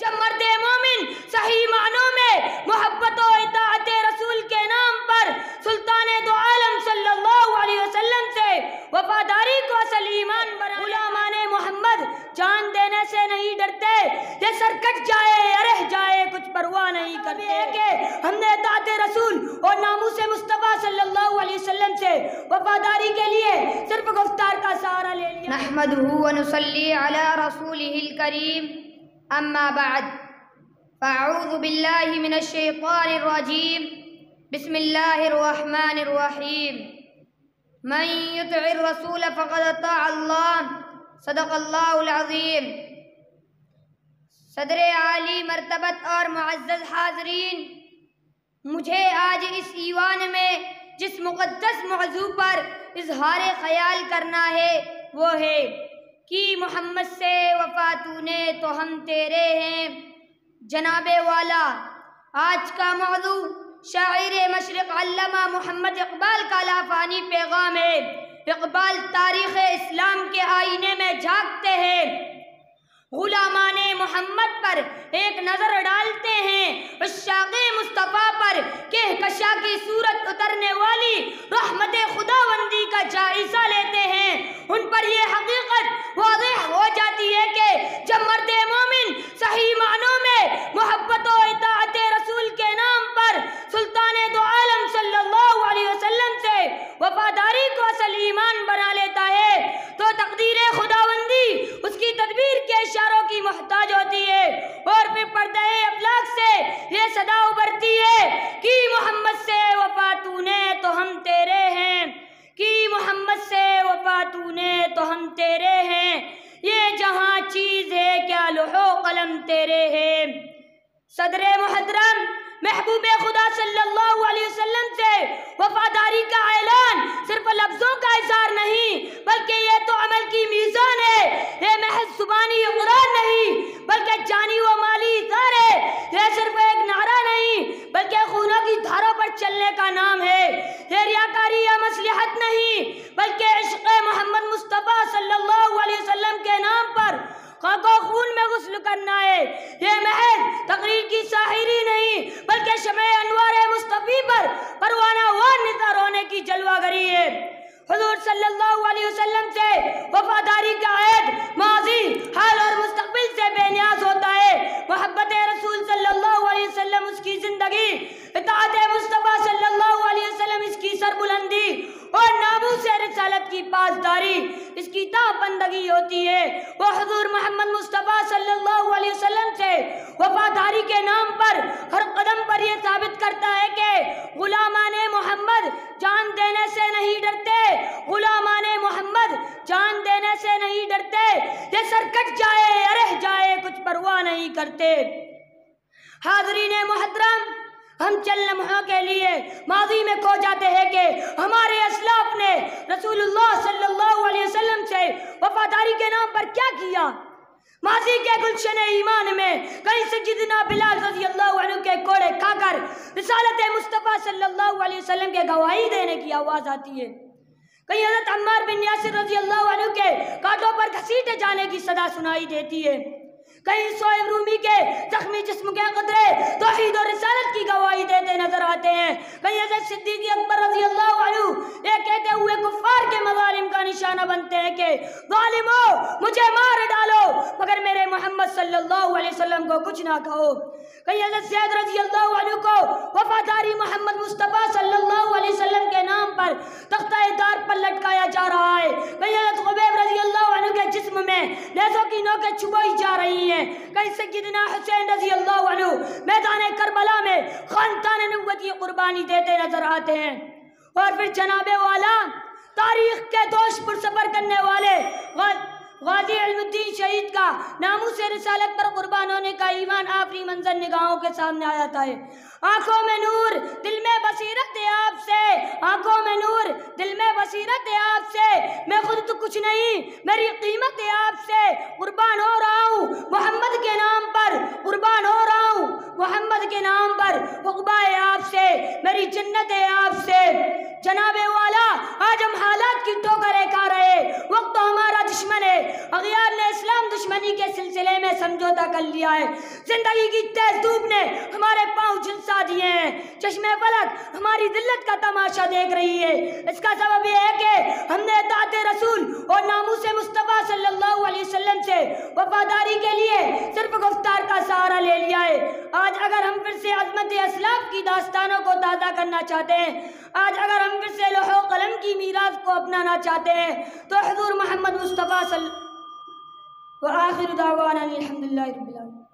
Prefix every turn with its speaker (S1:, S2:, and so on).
S1: जब मर्द मोमिन सही मानों में मोहब्बत इतात रसूल के नाम पर सुल्तान दो आलम सल्लल्लाहु अलैहि वसल्लम से वफादारी को असल सलीमान गुलामान मोहम्मद जान देने से नहीं डरते ये सर कट जाए अरे जाए कुछ परवाह नहीं करते हमने तात रसूल और नामू से मुस्तफ़ा सल्लल्लाहु अलैहि वसल्लम से वफादारी के लिए सिर्फ गुफ्तार का सहारा ले लिया नहमदहू व नसल्ली करीम अम्मा बाद फ़ाऊबिल्लाशैक़ानरजीम बसमीम मैं युतरसूल फ़कत सदक़ल्लाज़ीम सदर आली मरतबत और मज़्ज़ हाजरीन मुझे आज इस ईवान में जिस मुक़दस मौजू पर इजहार ख्याल करना है वो है कि मोहम्मद से वफा तूने तो हम तेरे हैं जनाबे वाला आज का मौजू शायर मशरक अल्लामा मोहम्मद इकबाल का लाफानी पैगाम है इकबाल तारीख़ इस्लाम के आईने में झाँकते हैं गुलामान मोहम्मद पर एक नज़र डालते हैं उशाक़ मुस्तफ़ा पर कहकशा की सूरत उतरने वाली रहमत खुदाबंदी का जायज़ा लेते हैं उन पर यह की महताज होती है और फिर पर्दे अबलाक से ये सदा उभरती है कि मोहम्मद से वफा तूने तो हम तेरे हैं कि मोहम्मद से वफा तूने तो हम तेरे हैं ये जहाँ चीज़ है क्या लोहो कलम तेरे है सदर महतरम महबूब खुदा सल्लल्लाहु अलैहि वसल्लम वफादारी का ऐलान सिर्फ लफ्ज़ों का इजहार नहीं बल्कि ये तो अमल की मीज़ान है ये महज जुबानी इकरार नहीं की जलवा गरी है हजूर सल्लल्लाहु अलैहि वसल्लम से वफादारी का आयत माजी हाल और मुस्तकबिल से बेनियाज होता है मोहब्बत रसूल सल्लल्लाहु अलैहि वसल्लम उसकी ज़िंदगी इतात मुस्तफ़ा सल्लल्लाहु अलैहि वसल्लम इसकी सरबुलंदी और नामों से रसालत की पासदारी इसकी ताबंदगी होती है वो हजूर मोहम्मद मुस्तफ़ा सल्लल्लाहु अलैहि वसल्लम से वफादारी के नाम पर हर कदम पर यह साबित करता है कि गुलामान ने मोहम्मद ये सर कट जाए अरे जाए कुछ परवाह नहीं करते हाजरी ने मोहतरम हम चल लम्हों के लिए माजी में खो जाते हैं कि हमारे असलाफ ने रसूलुल्लाह सल्लल्लाहु अलैहि वसल्लम से वफादारी के नाम पर क्या किया माजी के गुलशन ईमान में कहीं से जितना बिलाल रजी अल्लाह के कोड़े खाकर रिसालत मुस्तफ़ा सल्लल्लाहु अलैहि वसल्लम के गवाही देने की आवाज़ आती है कहीं हजरत अम्मार बिन यासिर रजी अल्लाह के कांटों पर घसीटे जाने की सदा सुनाई देती है कहीं सोएब रूमी के जख्मी जिस्म के कदरे तोहहीद और रिसालत की गवाही देते नजर आते हैं कहीं हजरत सिद्दीकी अकबर रजी अल्लाह ये कहते हुए कुफार के मजालिम का निशाना बनते हैं कि ालिमो मुझे मार डालो मगर मेरे मोहम्मद सल्लल्लाहु अलैहि वसल्लम को कुछ ना कहो कहीं हजरत सैद रजी अल्लाह को वफादारी मोहम्मद मुस्तफ़ा सल्लल्लाहु अलैहि के नाम पर तख्ता पर लटकाया जा रहा है कहीं हजरत खुबैब रजी अल्लाह के जिस्म में लेसों की नौकें छुपाई जा रही हैं कहीं से सगिदना हुसैन रजी अल्लाह मैदान करबला में खानतान नबूत की कुर्बानी देते नजर आते हैं और फिर जनाबे वाला तारीख के दोष पर सफर करने वाले गाजी अलमुद्दीन शहीद का नामू से रसालत पर कुर्बान होने का ईमान आखिरी मंजर निगाहों के सामने आ जाता है आंखों में नूर दिल में बसीरत है आपसे आंखों में नूर दिल में बसीरत है आपसे मैं खुद तो कुछ नहीं मेरी कीमत है आपसे कुर्बान हो रहा हूँ मोहम्मद के नाम पर कुर्बान हो रहा हूँ मोहम्मद के नाम पर उकबा है आपसे मेरी जन्नत है आपसे जनाबे वाला आज हम हालात की ठोकर बगियार ने इस्लाम दुश्मनी के सिलसिले में समझौता कर लिया है जिंदगी की तेज धूप ने हमारे पांव झुलसा दिए हैं चश्मे पलक हमारी दिल्लत का तमाशा देख रही है इसका सबब यह है कि हमने दाते रसूल और नामूस मुस्तफ़ा सल्लल्लाहु अलैहि वसल्लम से वफादारी के लिए सिर्फ गुफ्तार का सहारा ले लिया है आज अगर हम फिर से अजमत इस्लाम की दास्तानों को ताज़ा करना चाहते हैं आज अगर हम फिर से लोहो कलम की मीराज को अपनाना चाहते हैं तो हजूर मोहम्मद मुस्तफ़ा सल وآخر دعوانا الحمد لله رب العالمين